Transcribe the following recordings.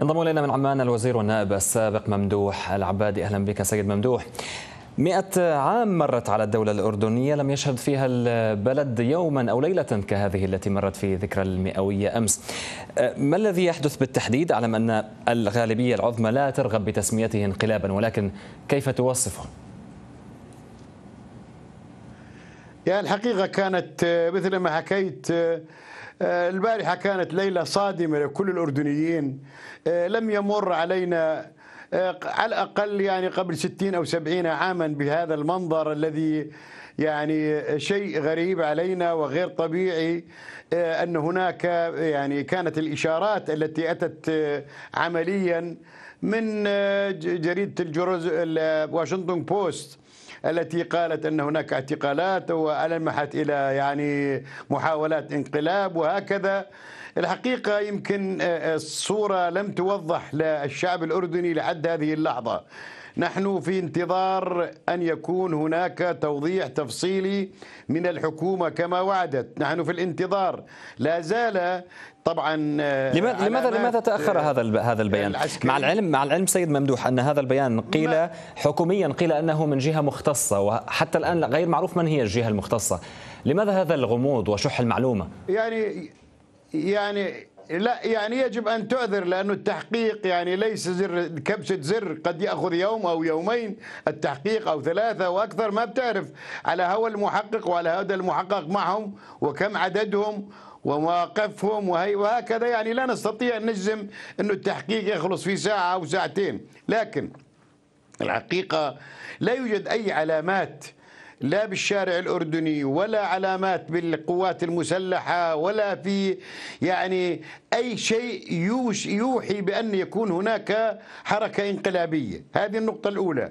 ينضم الينا من عمان الوزير والنائب السابق ممدوح العبادي اهلا بك سيد ممدوح. 100 عام مرت على الدولة الأردنية لم يشهد فيها البلد يوما أو ليلة كهذه التي مرت في ذكرى المئوية أمس أه، ما الذي يحدث بالتحديد؟ أعلم أن الغالبية العظمى لا ترغب بتسميته انقلابا ولكن كيف توصفه؟ يعني الحقيقة كانت آه، مثل ما حكيت آه، آه، البارحة كانت ليلة صادمة لكل الأردنيين لم يمر علينا على الأقل يعني قبل 60 أو 70 عاما بهذا المنظر الذي يعني شيء غريب علينا وغير طبيعي أن هناك يعني كانت الإشارات التي أتت عمليا من جريدة الجرز واشنطن بوست التي قالت أن هناك اعتقالات وألمحت إلى يعني محاولات انقلاب وهكذا الحقيقة يمكن آه، آه، الصورة لم توضح للشعب الأردني لحد هذه اللحظة نحن في انتظار أن يكون هناك توضيح تفصيلي من الحكومة كما وعدت نحن في الانتظار لا زال طبعا آه، لماذا لماذا لماذا تاخر آه، هذا هذا البيان العسكري. مع العلم مع العلم سيد ممدوح ان هذا البيان قيل حكوميا قيل انه من جهه مختصه وحتى الان غير معروف من هي الجهه المختصه لماذا هذا الغموض وشح المعلومه يعني يعني لا يعني يجب أن تعذر لأنه التحقيق يعني ليس زر كبسة زر قد يأخذ يوم أو يومين التحقيق أو ثلاثة وأكثر ما بتعرف على هوى المحقق وعلى هذا المحقق معهم وكم عددهم ومواقفهم وهي وهكذا يعني لا نستطيع أن نجزم أنه التحقيق يخلص في ساعة أو ساعتين لكن الحقيقة لا يوجد أي علامات لا بالشارع الأردني ولا علامات بالقوات المسلحة ولا في يعني أي شيء يوحي بأن يكون هناك حركة انقلابية هذه النقطة الأولى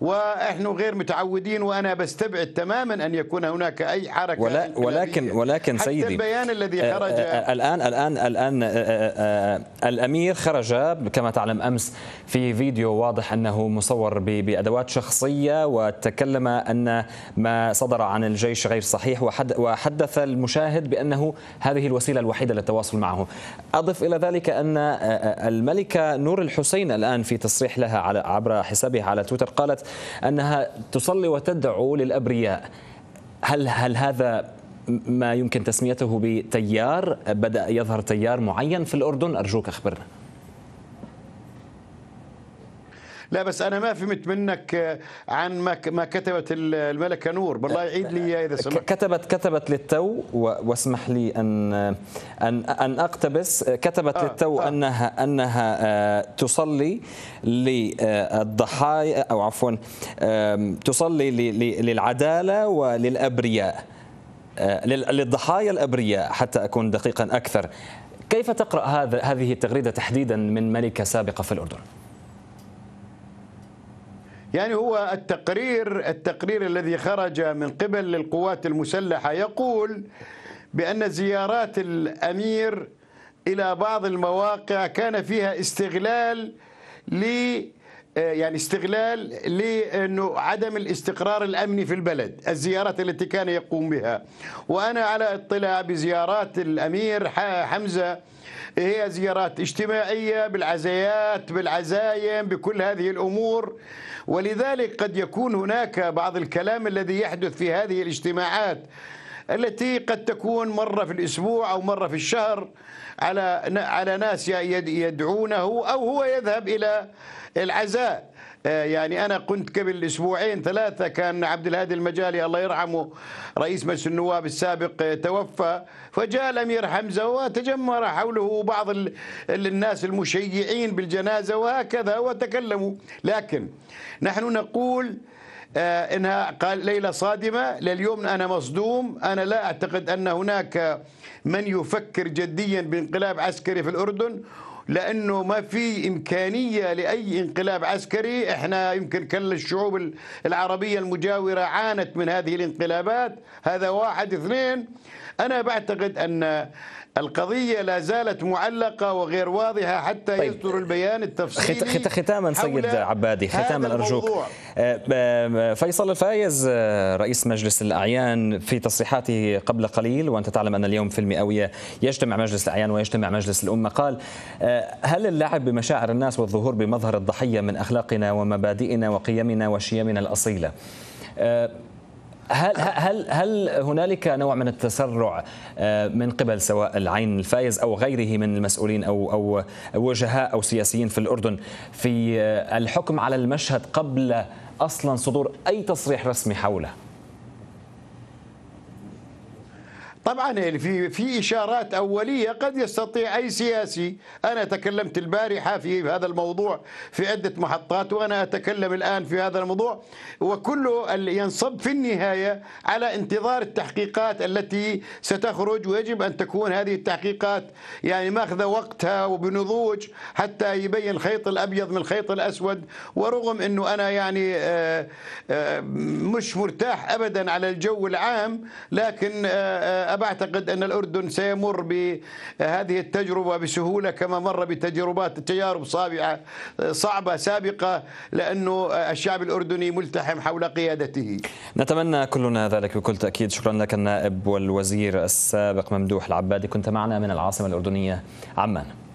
ونحن غير متعودين وأنا بستبعد تماما أن يكون هناك أي حركة ولا ولكن ولكن حتى سيدي البيان الذي آه، آه، خرج آه، الآن الآن الآن الأمير خرج كما تعلم أمس في فيديو واضح أنه مصور بأدوات شخصية وتكلم أن ما صدر عن الجيش غير صحيح وحدث المشاهد بأنه هذه الوسيلة الوحيدة للتواصل معه أضف إلى ذلك أن آه، آه، الملكة نور الحسين الآن في تصريح لها عبر حسابها على تويتر قالت أنها تصلي وتدعو للأبرياء هل هل هذا ما يمكن تسميته بتيار بدأ يظهر تيار معين في الأردن أرجوك أخبرنا لا بس انا ما فهمت منك آه، عن ما ما كتبت الملكه نور بالله يعيد آه، لي اياه اذا سمحت كتبت كتبت للتو واسمح لي ان ان ان اقتبس كتبت آه للتو آه انها انها آه، تصلي للضحايا او عفوا تصلي للعداله وللابرياء للضحايا الابرياء حتى اكون دقيقا اكثر كيف تقرا هذا هذه التغريده تحديدا من ملكه سابقه في الاردن؟ يعني هو التقرير التقرير الذي خرج من قبل القوات المسلحة يقول بأن زيارات الأمير إلى بعض المواقع كان فيها استغلال لي آه، يعني استغلال لانه عدم الاستقرار الامني في البلد، الزيارات التي كان يقوم بها. وانا على اطلاع بزيارات الامير حمزه هي زيارات اجتماعيه بالعزيات بالعزايم بكل هذه الامور ولذلك قد يكون هناك بعض الكلام الذي يحدث في هذه الاجتماعات التي قد تكون مرة في الأسبوع أو مرة في الشهر على على ناس يدعونه أو هو يذهب إلى العزاء آه، يعني انا كنت قبل اسبوعين ثلاثه كان عبد الهادي المجالي الله يرحمه رئيس مجلس النواب السابق آه، توفى فجاء الامير حمزه وتجمر حوله بعض الناس المشيعين بالجنازه وهكذا وتكلموا لكن نحن نقول آه، انها قال ليله صادمه لليوم انا مصدوم انا لا اعتقد ان هناك من يفكر جديا بانقلاب عسكري في الاردن لانه ما في امكانيه لاي انقلاب عسكري احنا يمكن كل الشعوب العربيه المجاوره عانت من هذه الانقلابات هذا واحد اثنين انا بعتقد ان القضية لا زالت معلقة وغير واضحة حتى طيب. يصدر البيان التفصيلي ختاما سيد عبادي ختاما أرجوك آه، آه، فيصل الفايز آه، رئيس مجلس الأعيان في تصريحاته قبل قليل وأنت تعلم أن اليوم في المئوية يجتمع مجلس الأعيان ويجتمع مجلس الأمة قال هل اللعب بمشاعر الناس والظهور بمظهر الضحية من أخلاقنا ومبادئنا وقيمنا وشيمنا الأصيلة هل هل هل هنالك نوع من التسرع آه، من قبل سواء العين الفايز او غيره من المسؤولين او او وجهاء او سياسيين في الاردن في آه، الحكم على المشهد قبل اصلا صدور اي تصريح رسمي حوله؟ طبعا يعني في في اشارات اوليه قد يستطيع اي سياسي انا تكلمت البارحه في هذا الموضوع في عده محطات وانا اتكلم الان في هذا الموضوع وكله ينصب في النهايه على انتظار التحقيقات التي ستخرج ويجب ان تكون هذه التحقيقات يعني ماخذه وقتها وبنضوج حتى يبين الخيط الابيض من الخيط الاسود ورغم انه انا يعني آه، آه، مش مرتاح ابدا على الجو العام لكن آه، أعتقد أن الأردن سيمر بهذه التجربة بسهولة كما مر بتجربات تجارب صابعة صعبة سابقة لأنه الشعب الأردني ملتحم حول قيادته نتمنى كلنا ذلك بكل تأكيد شكرا لك النائب والوزير السابق ممدوح العبادي كنت معنا من العاصمة الأردنية عمان